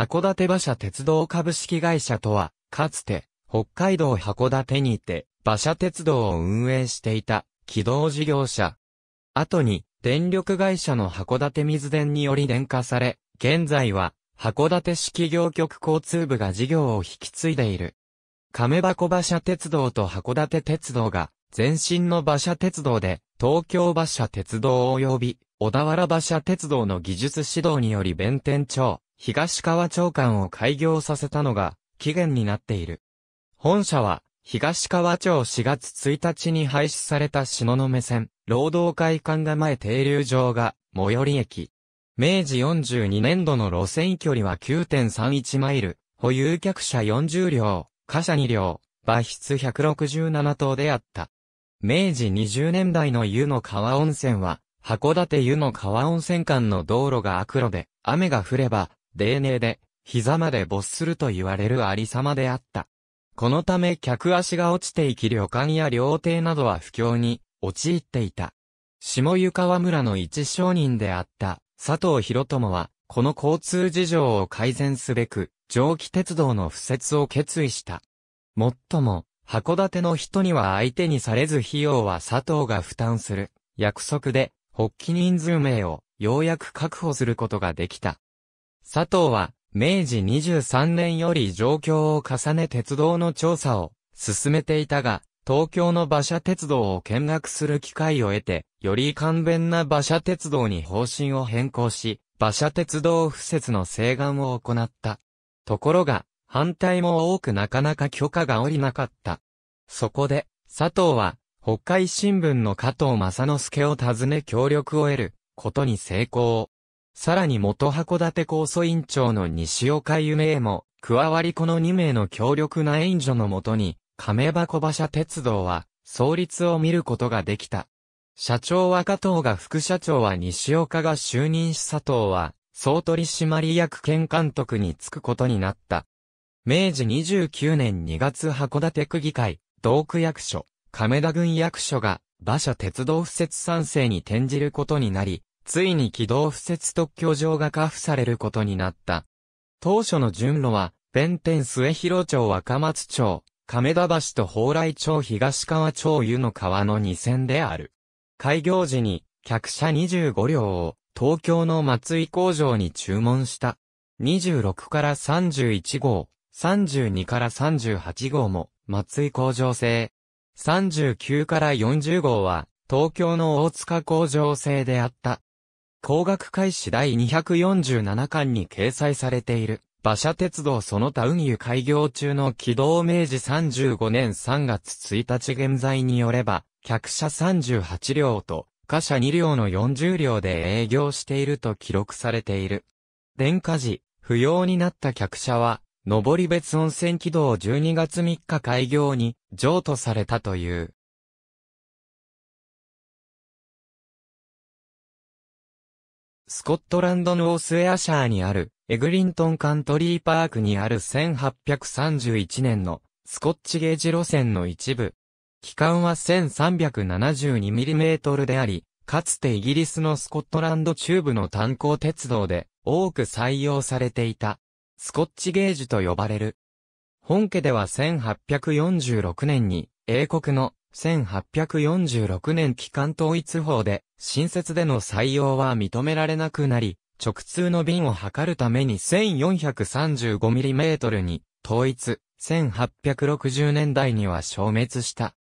函館馬車鉄道株式会社とは、かつて、北海道函館にて、馬車鉄道を運営していた、軌道事業者。後に、電力会社の函館水電により電化され、現在は、函館市企業局交通部が事業を引き継いでいる。亀箱馬車鉄道と函館鉄道が、前身の馬車鉄道で、東京馬車鉄道及び、小田原馬車鉄道の技術指導により弁天町、東川町館を開業させたのが起源になっている。本社は、東川町4月1日に廃止された篠目線、労働会館が前停留場が、最寄り駅。明治42年度の路線距離は9.31マイル、保有客車40両、貨車2両、馬室167頭であった。明治20年代の湯の川温泉は、函館湯の川温泉間の道路が悪路で、雨が降れば、丁寧で、膝まで没すると言われるありさまであった。このため客足が落ちていき旅館や料亭などは不況に陥っていた。下湯川村の一商人であった佐藤博友は、この交通事情を改善すべく、蒸気鉄道の敷設を決意した。もっとも、函館の人には相手にされず費用は佐藤が負担する。約束で、発起人数名をようやく確保することができた。佐藤は、明治23年より状況を重ね鉄道の調査を進めていたが、東京の馬車鉄道を見学する機会を得て、より簡便な馬車鉄道に方針を変更し、馬車鉄道敷設の請願を行った。ところが、反対も多くなかなか許可が下りなかった。そこで、佐藤は、北海新聞の加藤正之助を訪ね協力を得ることに成功。さらに元函館高訴委員長の西岡夢へも、加わりこの2名の強力な援助のもとに、亀箱馬車鉄道は、創立を見ることができた。社長は加藤が副社長は西岡が就任し佐藤は、総取締役兼監督に就くことになった。明治29年2月函館区議会、道区役所、亀田郡役所が、馬車鉄道不設賛成に転じることになり、ついに軌道不設特許状が下付されることになった。当初の順路は、弁天末広町若松町、亀田橋と蓬莱町東川町湯の川の2線である。開業時に、客車25両を、東京の松井工場に注文した。26から31号、32から38号も、松井工場製。39から40号は、東京の大塚工場製であった。工学会始第247巻に掲載されている、馬車鉄道その他運輸開業中の軌道明治35年3月1日現在によれば、客車38両と、貨車2両の40両で営業していると記録されている。電化時、不要になった客車は、上り別温泉軌道12月3日開業に譲渡されたという。スコットランドのオースエアシャーにある、エグリントンカントリーパークにある1831年の、スコッチゲージ路線の一部。期間は 1372mm であり、かつてイギリスのスコットランド中部の炭鉱鉄道で多く採用されていた。スコッチゲージと呼ばれる。本家では1846年に英国の1846年機関統一法で、新設での採用は認められなくなり、直通の便を測るために 1435mm に統一、1860年代には消滅した。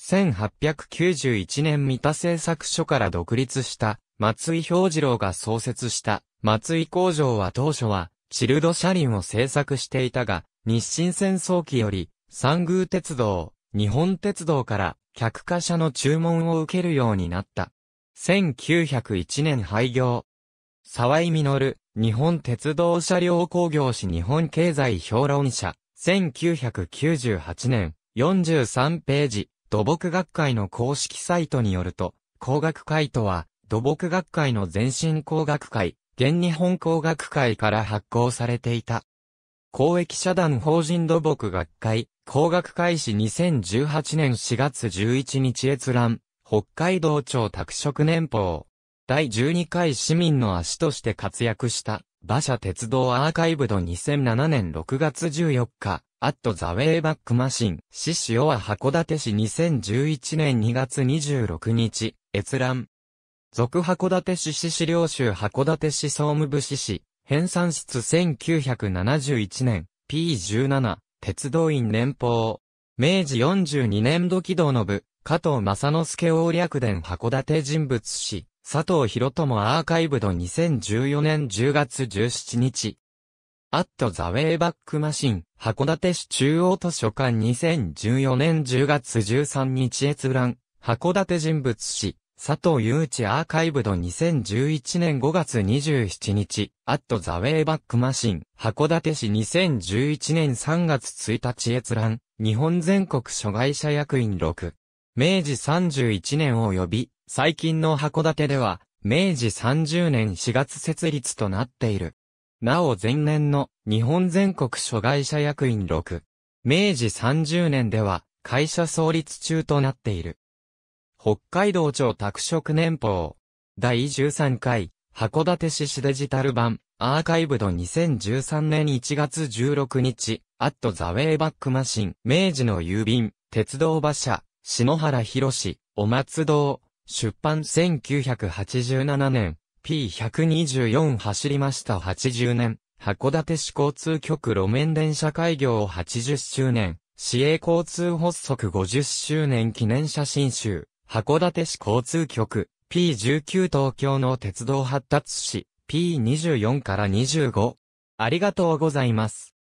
1891年三田製作所から独立した松井氷次郎が創設した松井工場は当初はチルド車輪を製作していたが、日清戦争期より、三宮鉄道、日本鉄道から客貨車の注文を受けるようになった。1901年廃業。沢井実、日本鉄道車両工業士日本経済評論者、1998年、43ページ、土木学会の公式サイトによると、工学会とは、土木学会の前身工学会、現日本工学会から発行されていた。公益社団法人土木学会、工学開始2018年4月11日閲覧、北海道庁拓殖年報。第12回市民の足として活躍した、馬車鉄道アーカイブド2007年6月14日、アットザウェイバックマシン、市塩は函館市2011年2月26日、閲覧。続函館市市市領集函館市総務部市市、編纂室1971年、P17、鉄道院連邦。明治42年度起道の部、加藤正之助王略伝函館人物史、佐藤博友アーカイブド2014年10月17日。アットザウェイバックマシン、函館市中央図書館2014年10月13日閲覧、函館人物史、佐藤祐一アーカイブド2011年5月27日、アットザウェイバックマシン、函館市2011年3月1日閲覧、日本全国諸外者役員6。明治31年及び、最近の函館では、明治30年4月設立となっている。なお前年の日本全国諸外者役員6。明治30年では、会社創立中となっている。北海道庁拓殖年報。第13回、函館市市デジタル版、アーカイブド2013年1月16日、アットザウェイバックマシン、明治の郵便、鉄道馬車、篠原博士、お松堂、出版1987年、P124 走りました80年、函館市交通局路面電車開業80周年、市営交通発足50周年記念写真集、函館市交通局、P19 東京の鉄道発達市、P24 から25。ありがとうございます。